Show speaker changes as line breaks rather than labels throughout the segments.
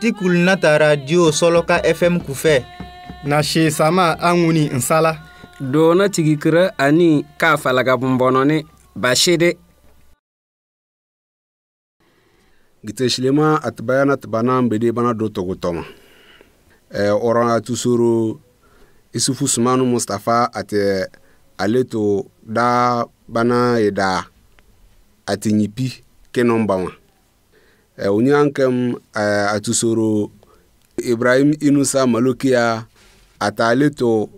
tikulu
nata radio sɔlɔka fm kufɛ na shee sama a ŋuni kura sala doona tigikirɛ ani kaa falaga bumbɔnɔni bashidi giteshilema atibayana tibana bede bana do togo tɔma eh, ɔrɔna tusoro isufu sumanu mustafa ate ale to daa bana ye daa ate nyipi kenɔn ba wonyigan eh, kem eh, atusoro ibrahim inusa malokia atale to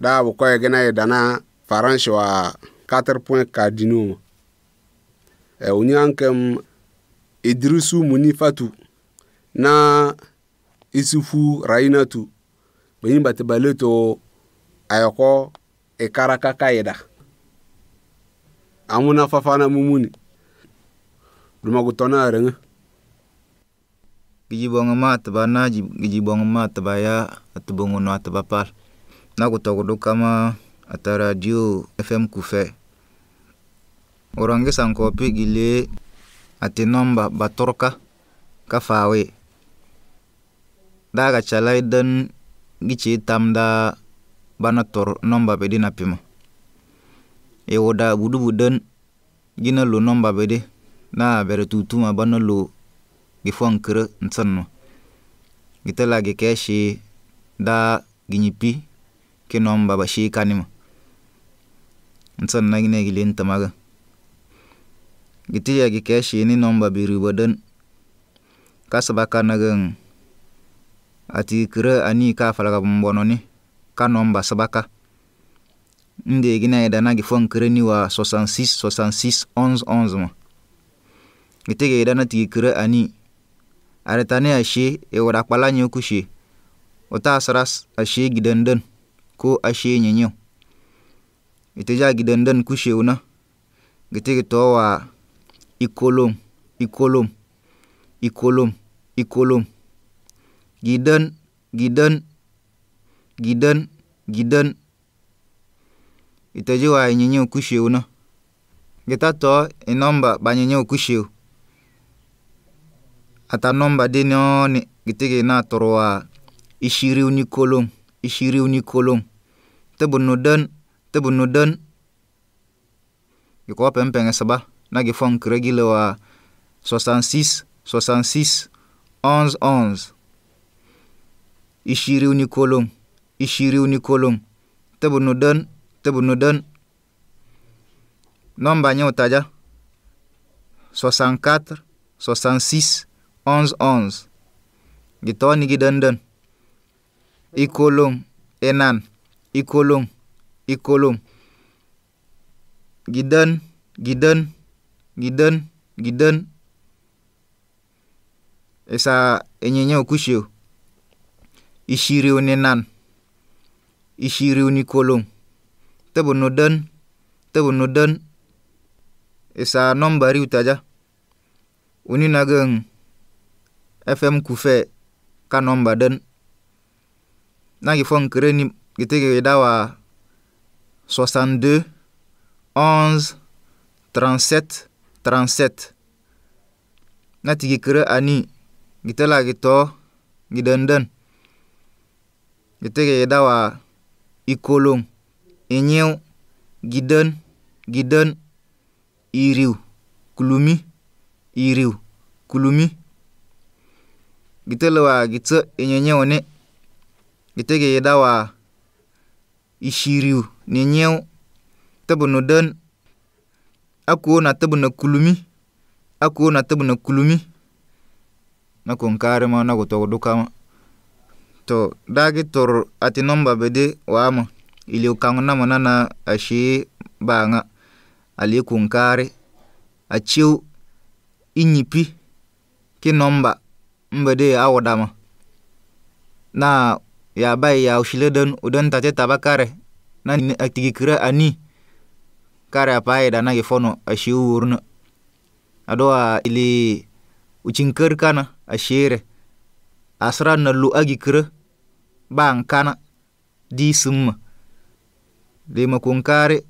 da bu koye gina e dana faransi wa 4 point eh, ka idrisu munifatu na isufu rainatu benyin bati bale to ayoko ikaraka amuna fafana mumuni
dumagu tona arenga giji bong ma bana na giji bong ma ataba ya atu bong no ataba par na kutokodo kama ata radio fm kufe orange kopi gile ati nomba batorka ka fawe daga chalai dan gici tamda da bana tor nomba bedi na pima e woda budu budan gina lo nomba bedi na bere tutuma bana lo gi fon kere ntsenno gi la gi ke da gini pi ki nom baba shi kanima ntsenna gi ne gi lin tamaga gi ti ya gi ke shi ni nom baba biri boden ati kere ani ka falaga mbono ni ka nom sabaka nde gi na ida na gi fon kere ni wa 66 66 11 11 mo onz te gi dana na kere ani aritane ashe e wara kpalanye kushe wata asaras ashe gidandan ko ashe nyenyo iteja gidandan kushe una gitigi towa ikolom ikolom ikolom ikolom gidan gidan gidan gidan iteji wa nyenyo kushe una gita to inamba e ba nyenyo kushe Ata hatanomba deni oni gitigi na toroa ishiriu ni kolong ishiriu ni kolong tebunu den tebunu den gikowa pempenge saba na gi fon kre gi lewa 66 66 11 11 ishiriu ni kolong ishiriu ni kolong tebunu den tebunu den nomba nye utaja 64 66 ons ons gito ni gi ɗonɗon enan ikolong nan giden giden giden giden esa ɗon gi ɗon gi ɗon e enyenye okushio ishiriu ni nan ishiriu ni tebu nu tebu nu ɗon e sa nomba fm kufe kanon baden nagi fon kreni gitege dawa 62 11 37 37 na tigi kere ani gite la gito gidenden gitege dawa ikolong enyew giden giden iriu, kulumi iriu, kulumi gite lewa wa gite enyenye one gite ge yeda wa ishiriu nenyeu tebu no den akuo na tebu na kulumi akuo na tebu na kulumi na konkare ma na gotogo dukama to dagi tor ati nomba bede wama ili ukango na mana na ashi banga ali kunkare achiu inyipi ki nomba mbede awodama na yabai ya ushile don udon tate taba kare na atigi kira ani kare apaye da nage fono ashi uwurna adoa ili ucinkar kana shire. asra na lu agi kira ban kana di summa. lima kare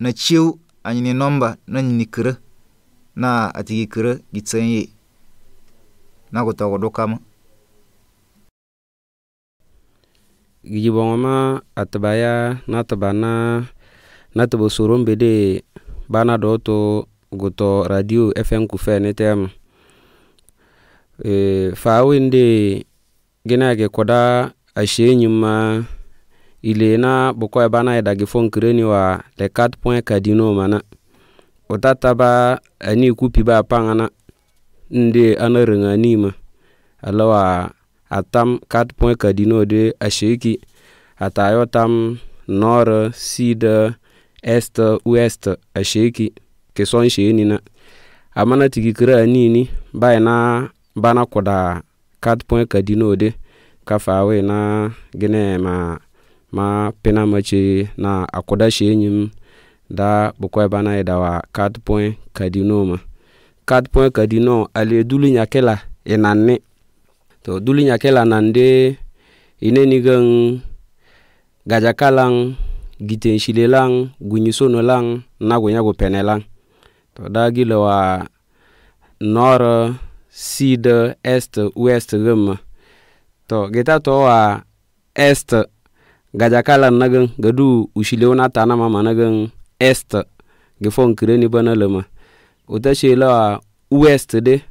na ciu anyini nomba na nyini kira na atigi kira gitsenye nago togo dukama
gijibongoma atabaya natabana natabo soron bede bana do to goto radio fm ku fe netem e, fawinde ginage koda ashe nyuma ile na bokoy bana edagi fon kreni wa le 4 point kadino mana otataba ani kupi ba pangana nde anarəŋ anima alawa atam kat point kadino de asheki atayo tam nord sud est ouest asheki keson shenina amana tigi kərə anini bayina e bana kuda kat point kadino de kafawe na gine ma ma pena mace na akuda shenyim e da bukwai bana idawa kat point kadino ma 4 point kadi no ale dulu nyakela la enane. to dulu nyakela nande ineni gen gajakalang lan giten shilelang gunyisono lang nago nyago go penelang to dagi lo wa nor sid est west gem to geta to wa est gajakalang nagan gadu ushile tanama managan est gefon kireni bana la west de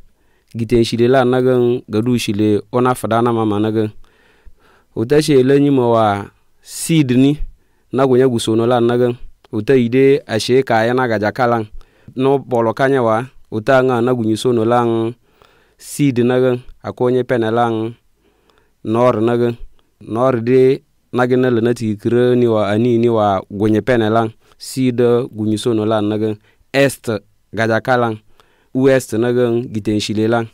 giten shile la nagin gadu shile ona fadana mama nagin la nyima wa sydney ni nagunya gusono la nagin uta ide ashe ya na gaja kalan no bolo kanya wa uta nga nagunyi sono lang sid nagin akonye pene lang nor nagin nor de nagin nala nati kire ni wa ani ni wa gunye penelang lang sid gunyi sono la nagin est gadakalang west nagang giten shilelang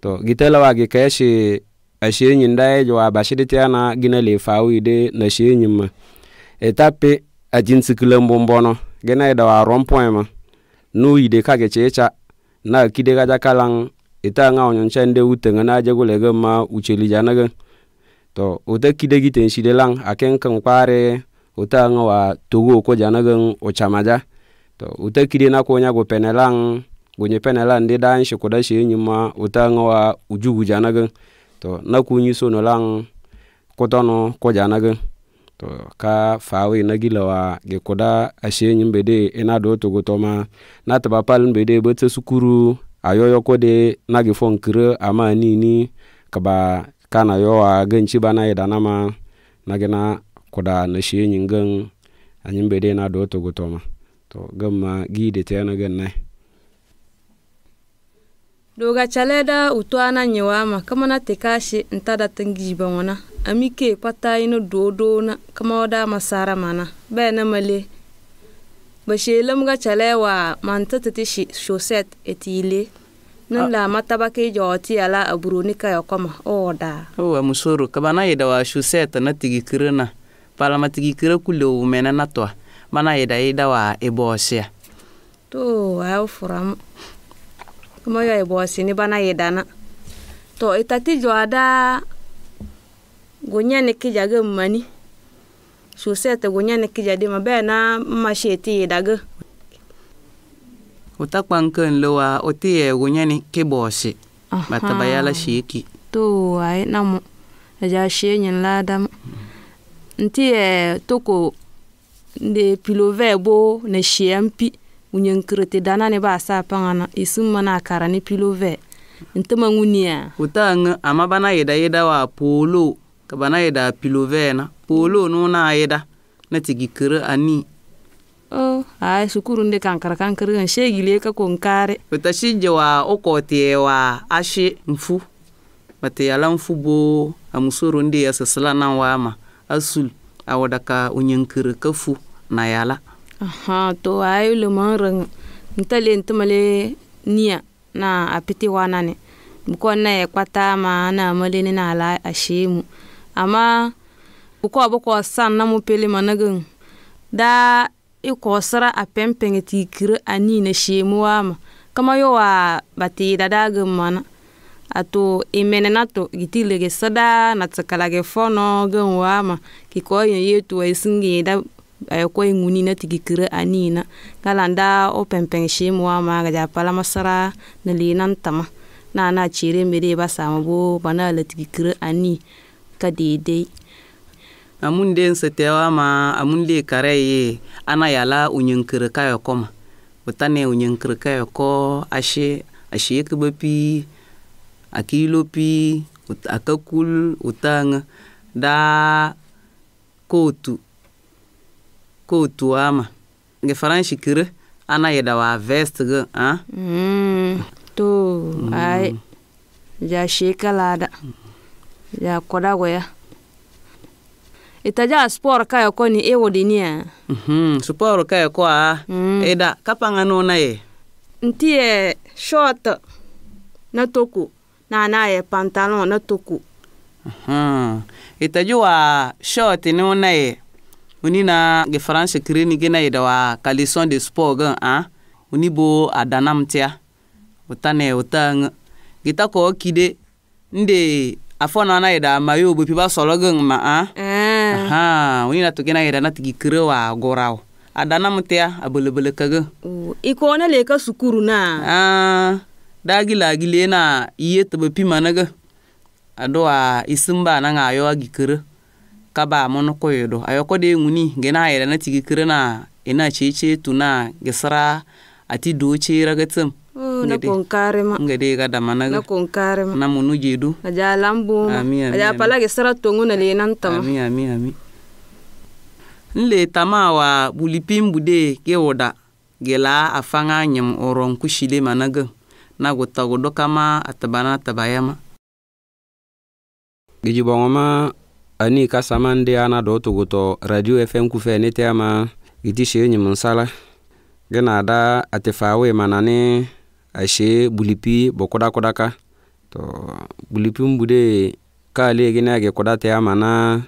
to gitela wa ge kashi ashe nyi ndaye jo wa bashidi tiana gina le fawi de na shi nyi ma etape ajin sikule mbombono gena da wa rompoema nu ide ka ge checha na kide gadakalang ita nga onyo chende utenga na je gule ga ma ucheli janaga to ode kide giten shilelang akenkan kware uta nga wa tugu ko janaga uchamaja to uta kidena kunya gu penelang gunyi penelang di dan shi kuda shi nyima uta ngawa ujugu janagin to na kunyi sono lang kutono ko janagin to ka fawi na gilawa ge kuda ashe nyim bede ina e do to gotoma na taba palin bede bata sukuru ayoyo kode na ge fon kire ama nini kaba kana yowa ganci bana idana ma na gina kuda na shi nyin gan anyim bede na do to gotoma to gamma gide tena gannai
doga caleda utuana nyewama kamana tekashi ntada tangiba wana amike patayino dodona kama wada masara mana bena male bashelamga calewa manta tatishi shoset etile nan la ah. mataba ke joti ala aburoni ka yokoma oda
o amusoro kabana wa shoset na tigi kirana palamatigi kira kule umena natwa mana yeda ida wa ebosia
to ayo furam kuma yo ebosi ni bana na to itati jo ada gonya ne kijaga mani susete gonya ne kijadi mabe na masheti yedaga
utakpankan lowa otiye gonya ne kibosi batabayala shiki
to ay namu ja shi ladam mm. ntie toko pilo vɛɛ bo ne shiampi unyankire te dana ne ba sa pangana isin mana kara ne pilove ntama ngunia
utang ama bana yeda yeda wa polo ka bana yeda vɛɛ na polo no na yeda na tigi kire ani
oh ai sukuru nde kankara kankara kan shegile ka ta konkare
utashije wa okotie wa ashi mfu bate yala mfu bo amusoro nde ya sasala ma a asul ka daka unyinkiri kafu na yala
aha to ayi lumanrin ntale ntumale niya na apiti wana ne buko na ya kpata ma na malini na ala ashimu ama amma buko buko san na mu pele managin da iko sara a pempeng tikiri ani na shemu wama kama yawa bati da dagin mana ato emene na to giti lege sada na fono gen wama kiko yen ye to esinge anina kalanda o pempeng shim masara na ntama na chire mere ba bo bana la ani ka dede
amun den sete wama amun le kare ye ana yala unyinkire kayo koma utane unyinkire kayo ko ashe ashe ke akilopi akakul utanga da kotu kotu ama nge faranshi kire ana yeda wa vest ge a mm.
to mm. ai lada ya ya. Ita itaja sport ka yoko ni ewodinia
mhm sport ka yoko a mm. eda kapanga no na ye
ntie short na toku na na yɛ pantalon na toko
itaji wa short ni una uni na ge kirini gina ida wa calison de sport gan eh? a uni bo adanam tia uta ne gita ko kide nde afɔ na eh? Eh. na yɛda ma yo bopi ba ma a aha woni na toge na na tigi kere wa gora o ada na mutea abelebele na le sukuru na ah dagila gile na iye tebe pima nege ado a isimba na nga ayo agikere kaba amono koyodo ayo kode nguni gena ayera na kere na ina cheche tu na gesara ati doche ragetem Uh, na nga de ga damana na konkarema na munu jedu
aja lambu aja pala gesara sara tongu na le nan tama ami
ami ami nle tama wa bulipim bude ge woda gela afanga nyam oron kushile managa na gutagudo kama atabana tabayama
ma, ani kasamande ana do tuguto radio fm kufe ni tema giti she nyim sala gena da atifawe manani ashe bulipi bokoda kodaka to bulipi mbude kale gina ge kodate amana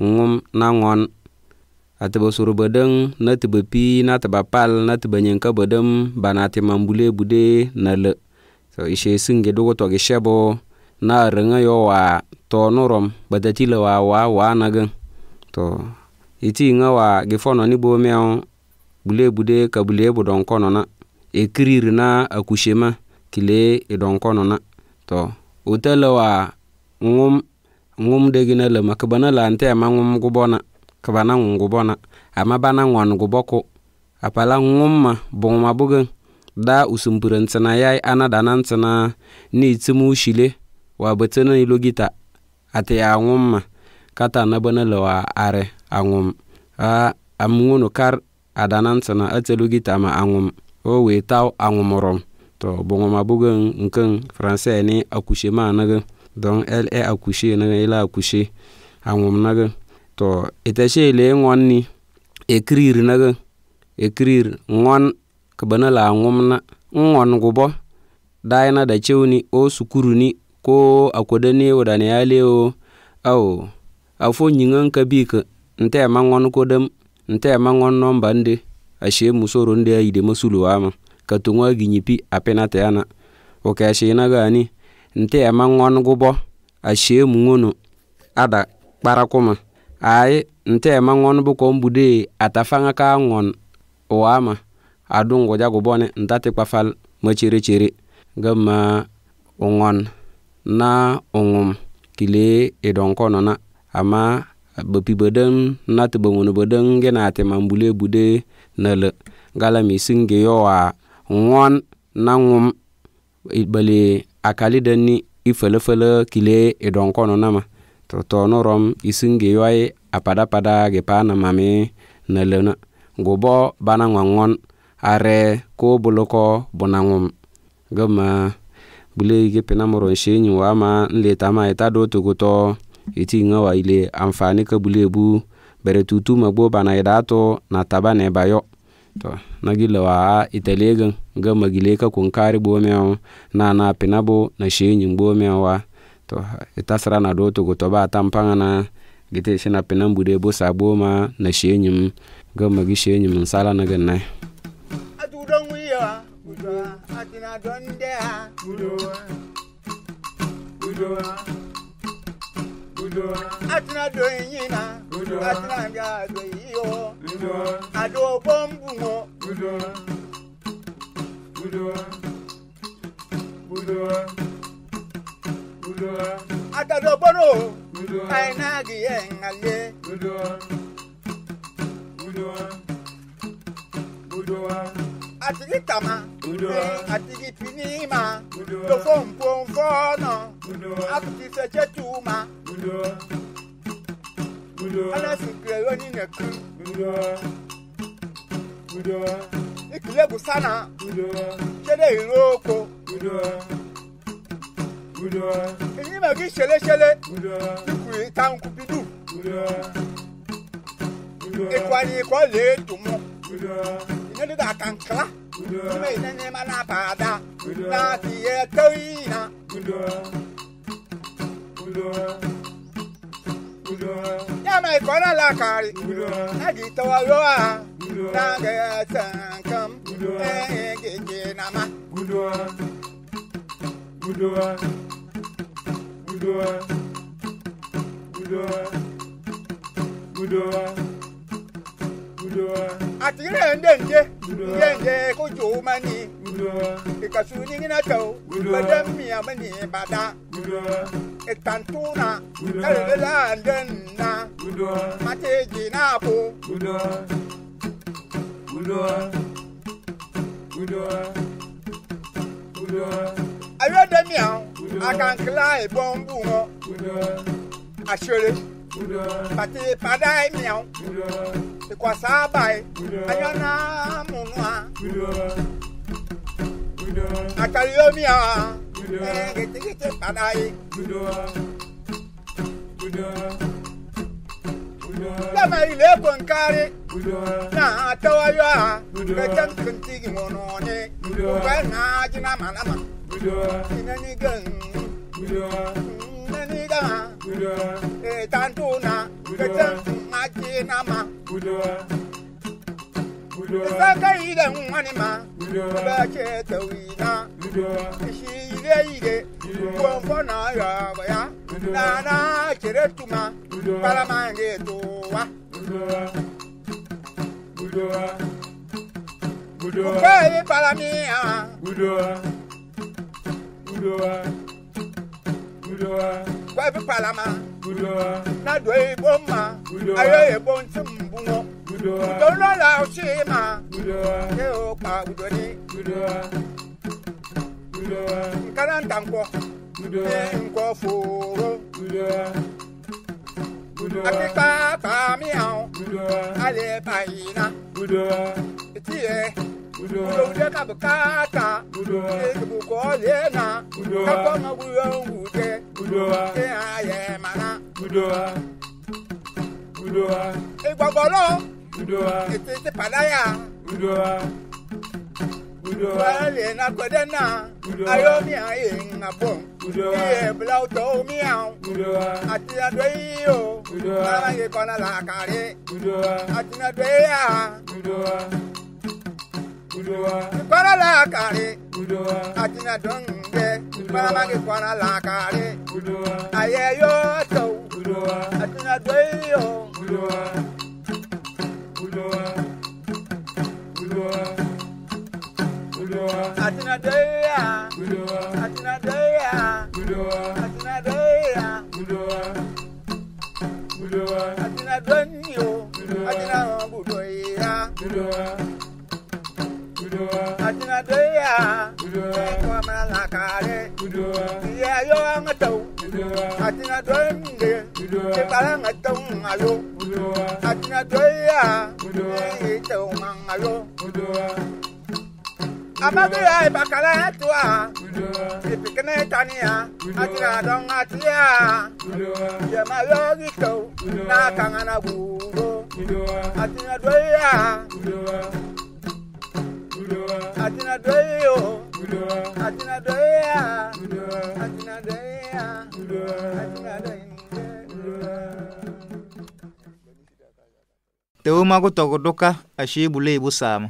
ngum na ngon ate be soro be ɖeŋ ne te be na te be pal na te be nye ŋke be ɖem te mambule buɖe ne le so ishe singe dogo toge shebo na reŋe yo wa to norom bedati le wa wa wa na gen to iti ŋe wa ge ni bo mewo bule bude ka bule bu don kono na ekiriri na akushema kile e don kono na to utele wa ŋum ŋum degine le makabana la ante ma ŋum gubona ka na ŋungu bɔna amma ba na ŋɔnugu bɔku a pala ŋumma buŋuma da usumpuren tina yai ana danan tina ni timu shile wa betene logita ate ya ŋumma kata na bana lawa are a a amŋunu kar a danan tina ate logita ma a o we tau a ŋumurum to buŋuma bugin nkin français ni akushe ma nigin don elle akushe na ila akushe a ŋum nigin to le ng'on ni ga e ekirir ng'on e bana la ng'umna ng'on gubo na da cewni o ni ko akodane wadane yalewo awo afo nyingan ka nte ma ng'on dam nte ma ng'on mbande a she musoro ndi de masulu wama katungo aginyipi apinate yana na ga gani nte ma ng'on gubo mu ngono ada kparakuma ai nte ma ngon bu ko mbude atafanga ka ngon oama wama adungo jago bone ntate kwafal machiri chiri gama ngon na ungum kile idonkono e na ama bapi badan na ta bangun badan gena te mambule bude na le gala mi singe yowa ngon na ngum bale akali dani ifele fele kile idonkono e na ma to tono rom isinge yoi apada pada ge pana mami na lena gubo bana ngongon are ko buloko bunangum gama bule ge pina moro shenyi wa ma nleta ma ita e do tukuto iti e nga wa ile amfani ka bule bu bere tutu magbo bana ida e to na taba ne bayo to na gile wa italegan gama gile ka kunkari bo mewo na na pina bo na shenyi bo mewo wa to ita sara na do to togo toba atampanga na gite shina pinan mbude bo sabo ma na shenyim ga magi shenyim sala na ganna atudan wiya
budoa atina donde ha budoa budoa budoa atina doyina budoa atina ga doyo budoa ado mo budoa budoa budoa Atadoboro aina gi engale. Atigi tama atigi pinima lofo mpomfono akuti seche tuma. Alasikire oni neku. Ikile gusana. Chede iroko. Budoa. Budoa. na ki sheleshele tukuri tanku bidu ikwani ikwa le tumu ina ni da kankala ina ina ne ma na pada na ti ye toina ya mai kona la kari na di to yo a na ga san kam e ge ge na ma Good one. Good one. Budowa, Budowa, Budowa, Budowa. Àtìrẹ́ ń dẹ̀ǹjẹ́, dẹ̀ǹjẹ́ kó jò ó máa ní. Ìkàsù ní gíná tẹ̀ o, gbẹdẹ́ mi àmì ní gudoa. Ìtàntúnà, ẹ̀rẹ̀dẹ̀ láàndẹ̀ nà. Màtẹ́jì náà bò. Ayọ̀dẹ̀mí àwọn akankila ìbọn ń bù wọn àṣeré pàtí padà mìíràn ìkọ̀sá àbáyé ayọ́nà múnua àkàrí omi àwọn ẹ̀ẹ́dẹ́gẹ́dẹ́ padà yìí lama le konkari na tawaya ka can kintigi mono ne ba na jina manama ina ni gan ina ni ga e tanto na ka ma jina ma Saka ile mwani ma ba ke tawina shi ile ile ko na ya ba ya nana kere tuma balamange towa mgbe balami ya gbabi palama na do ebo mma ayo ebo nti mbu wọn dolola osi ma ne o pa gudo ni nkana ntankwo nkɔforo akikpa paami ahun ale bayina tiɛ wulowude kabi kaata ebubu kɔɔle na kakɔma wuyɔnwude teya yɛ mana igbɔgbɔlɔ etete padaya wulowale na gbɛdɛ na ayomi aye ŋa bɔn. iye do tɔw miyaw I tina dɔ yi o ala ye kɔnɔ la kari a tina dɔ yi ya kɔnɔ la kari a tina dɔn kɛ kɔnɔ ye kɔnɔ la kari a yɛ yɔ tɔw a tina dɔ yi o. Atina daya, atina daya. kwamalakare iyayo angatau atina toinde kebala ngatau ngayo atina toya itau mangayo amaduya ibakala etua ipikene tania atina donga tia yemayo gitau nakangana buro atina toya ajina doyo ajina doya ajina doya ajina
tewu toko doka ashi bule ibu sama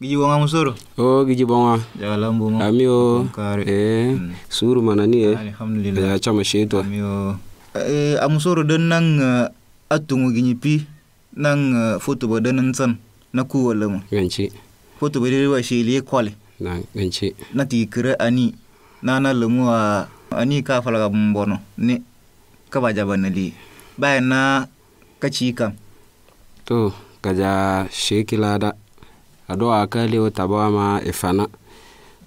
giji bonga musuru oh giji bonga jala o. Kare. eh hmm. suru mana ni eh alhamdulillah ya chama Ami o. eh
amusuru den nang uh, atungu pi, nang uh, foto badan san naku wala mo Ganchi. ko to bere wa shi le kole na nche na ti kire ani na na le a ani ka fala ga mbono ne ka ba jaba na li ba na ka ci kam
to kaja shekila da ado aka le o taba ma ifana e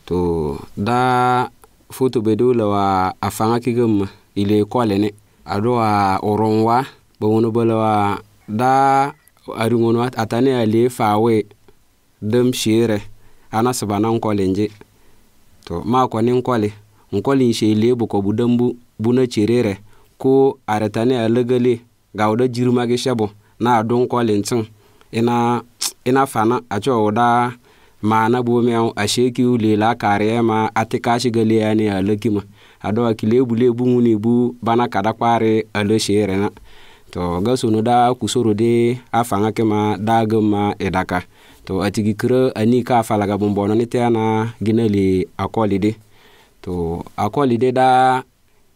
to da foto be e do la wa afanga kigem ile kole ne ado wa oronwa bo wono bo la wa da arungono atane ale fawe dem shire ana saba ba na nkolin je to ma ni nkoli nkolin sheelie boko bu dəm bu buna chererɛ ko aratani a legele gawda jirmagi shabo na du nkolin tin ina ina fana a cewa wuda na bome au a shekiu lela kare ma atikashi gale ya ne a ado a bu le bu lebu bu bana kada kware a le na to ga sunu da kusoro de afanga kema dagama edaka to atigi kërö ani ka falaga bumbono ni tena gina le akolide to akolide da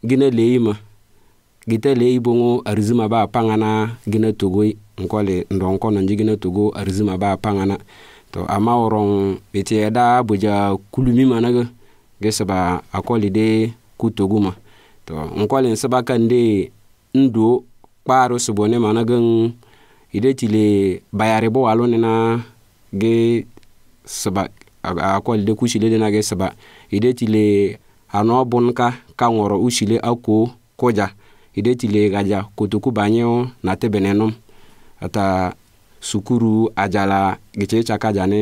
gina leima gita lei bongo arizima ba pangana gina togoi nkole ndon kono gina togo arizima ba pangana to ama woron bete da boja kulumi managa gesaba akolide ku toguma to nkole nsaba kande ndo kparo subone managa ide e tile bayare bo alone na ge seba a kolde ku sile dena ge seba ide ti le ano bun ka ka ŋɔrɔ u sile a kodza ide ti le gadza kotoku banyeo na te bene nom ata sukuru adzala getse tsaka dza ne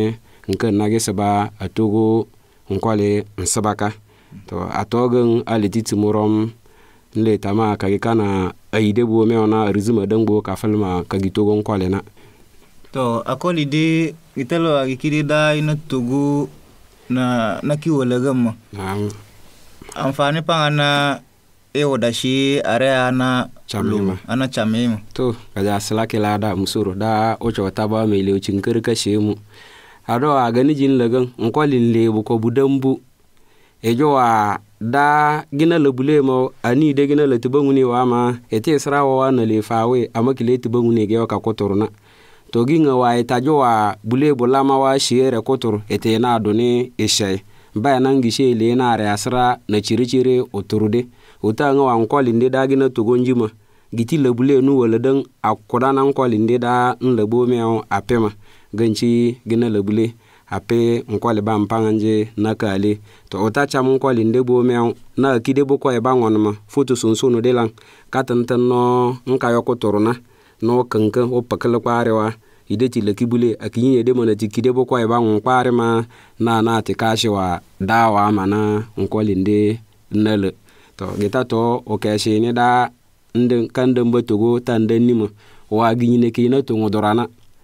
nke na ge seba atogo ŋkɔ le nseba ka tɔ atɔ ge ale titi morɔm nle tama kagi kana eyi de bo meona rizime ɖe ŋgbo kafelma kagi togo ŋkɔ na
to akoli de a kiri da ina tugu na na kiwo lagan ma amfani panga na ewo da shi are ana chamima
ana chamima to kaja silaki la da musu da ocho ta ba mai leucin kirka shemu ado a gani jin lagan nkolin lebu ko bu e jo wa da gina bule ma ani de gina latibangu ne wa ma ete srawa wa na lefawe amakile tibangu ne ge wa ka na togi wa itajo wa bule bulama wa shiere kutur ite na duni ishai ba na ngishe ile na are asra na chirichere uturude uta ŋa wa nkwali ndi dagi na togo njima giti labule nu wala akudana akuda na nkwali ndi da nlabo meo apema ganchi gina le labule ape nkwali ba mpanganje na kale to uta cham nkwali ndi bo meo na kide bo ko e ba ngonma foto sunsunu de lan katantan no nkayo kuturuna no kenke wo pekele kpaare wa ide ti leki bule akinyi yede mana ti kide bo kwa iba ngun ma na na ti kashi wa dawa mana nkoli ndi nele to gita to o keshi ni da ndi kande mbo togo ta nde nima wa ginyi ne ki na tungu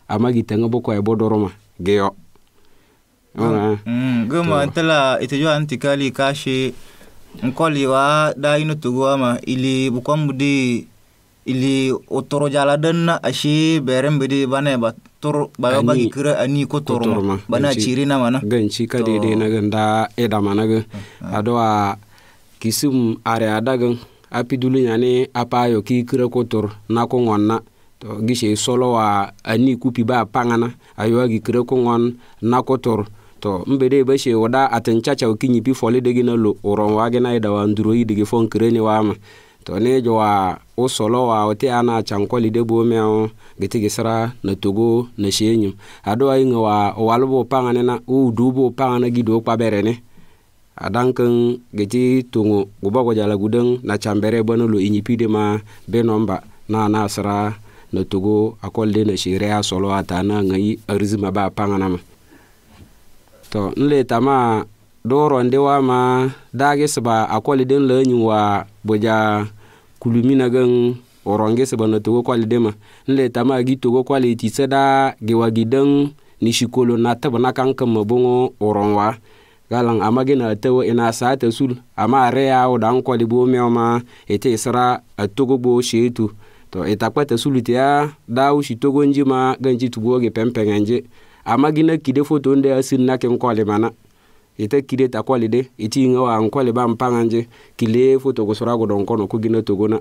ama gita nga bo kwa ibo doroma geyo Goma, mm, goma mm,
ntela itejua e ntikali kashi nkoli wa da ino togo ama ili bukwamudi ili otorojala danna ashe beren bede bana ba tor ba ba kira
ani ko torma bana ciri na mana ganci ka de de na ganda eda mana ga ah, ah. adwa kisum are adagan apidulu nyane apayo ki kira ko tor na ko ngonna to gishe solo wa ani kupi ba pangana ayo gi kira ko ngon na ko tor to mbede ba she wada atenchacha ukinyi pi fole de gina lo uron wa gina ida wa nduro yidigi fon kireni wa ma to ne jo wa o solo wa o te ana chankoli de bo me o gete gisra na togo na shenyu ado ayi nga wa o walbo pangane na o dubo pangana gido kwa berene adankan gete tungo gubago jala gudeng na chambere bana lo inyipide ma benomba na na sara na togo akolde na shere a solo ata na ngai arizima ba pangana ma to nle tama do ronde wa ma dagi sba akolde den lo nywa boja kulumina gen oronge sebana togo kwali dema nle tama gi togo kwali ti seda ge wagi den ni shikolo na taba na kan kan mabongo oronwa e galan ama gina tawo ina sa ta sul ama are ya o dan kwali bo meoma ite e isra e atogo bo shetu to ita kwata sulu ti ya dawo shi togo njima ganji tubo ge pempengenje ama gina kide foto nde asin na ken kwali mana ite kile ta kwali de iti nga wa nkwali ba mpanga nje kile foto kusura go don kono ku gina togona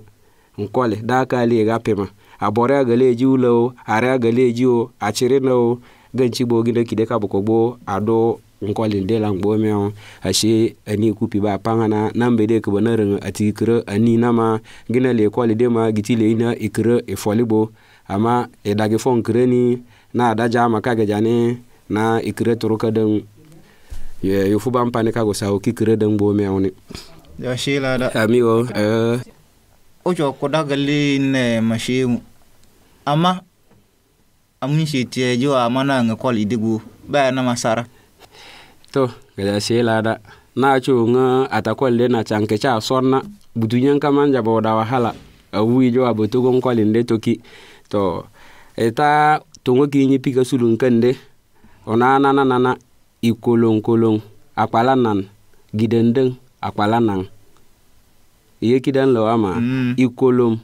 nkwali da ka ali ga pema abore agale ji ulo are agale ji o achire na o ganchi bo gina kide ka boko bo ado nkwali de la ngbo me o ashe ani kupi ba panga na nambe de ko na rin ati kire ani na ma gina le kwali de ma giti le ina ikire ifolibo ama edage fon kire na adaja maka jane na ikire turuka den ye yo fu bam pane kago sawo kikire deng bo me awni
ya shila da ami eh. o eh ojo ko da galle ne mashimu amma amun shi tiye jo amana nga
kol idigu ba na masara to gada shila da na cho nga atakol le na chanke cha sonna butunyan kamanja boda wahala awui jo abotogon kolinde toki to eta e tungo kinyi pika sulun kende ona na na na na. ikoloŋ-koloŋ akpala nan gidendeng akpala nan iyekidan lo ama mm. ikolom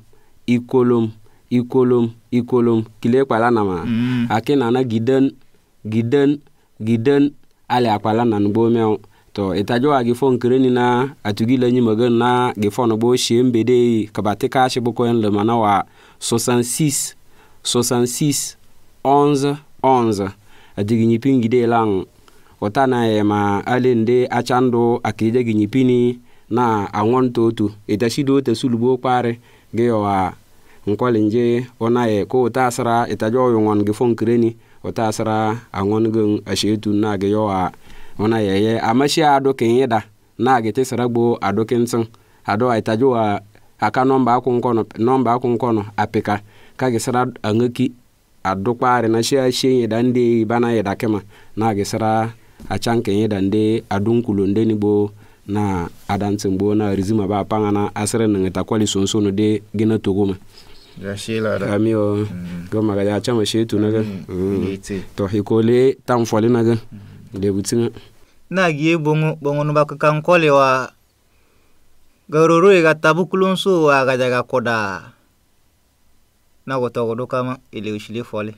ikolom ikolom ikolom kile akpala nan ma mm. ake nana giden giden giden ale akpala nan gbomeo to itajo wa gi fon kireni na atugi le nyimogen na gi fon bo shie mbede kabate ka shi bo koyen le mana wa 66 66 11 11 adigi nyipingi de lang utana yema nde achandu akija ginyipini na angon totu itasido tesulubo kware giyowa nkolinje ye ko utasira itajoyungon gifon kireni utasira angon gen ashetun na giyowa unaye ye amashi ado kenyida na gitisira gbo ado kinsin ado itajowa aka nomba akunkono nomba akunkono apika kagisira angeki adukpari na shi ashenye dandi bana yedakema na gisira a acan ke yedande adun kulonde ni bo na adantin bo na rizima ba panga na asere nang ta kwali sonsono de gina togo ma amio goma ga ya chama shetu na ga mm. Mm. to hikole tam fole na ga mm. de butinga na gie bongo bongo no baka kole
wa garoro ga tabu kulonso wa ga jaga koda na gotogo do kama ile ushile fole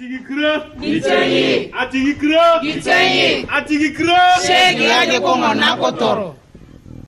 tigi kira. Gitsenyi. A tigi kira. Gitsenyi. A tigi kira. Segi ya de ko ngona ko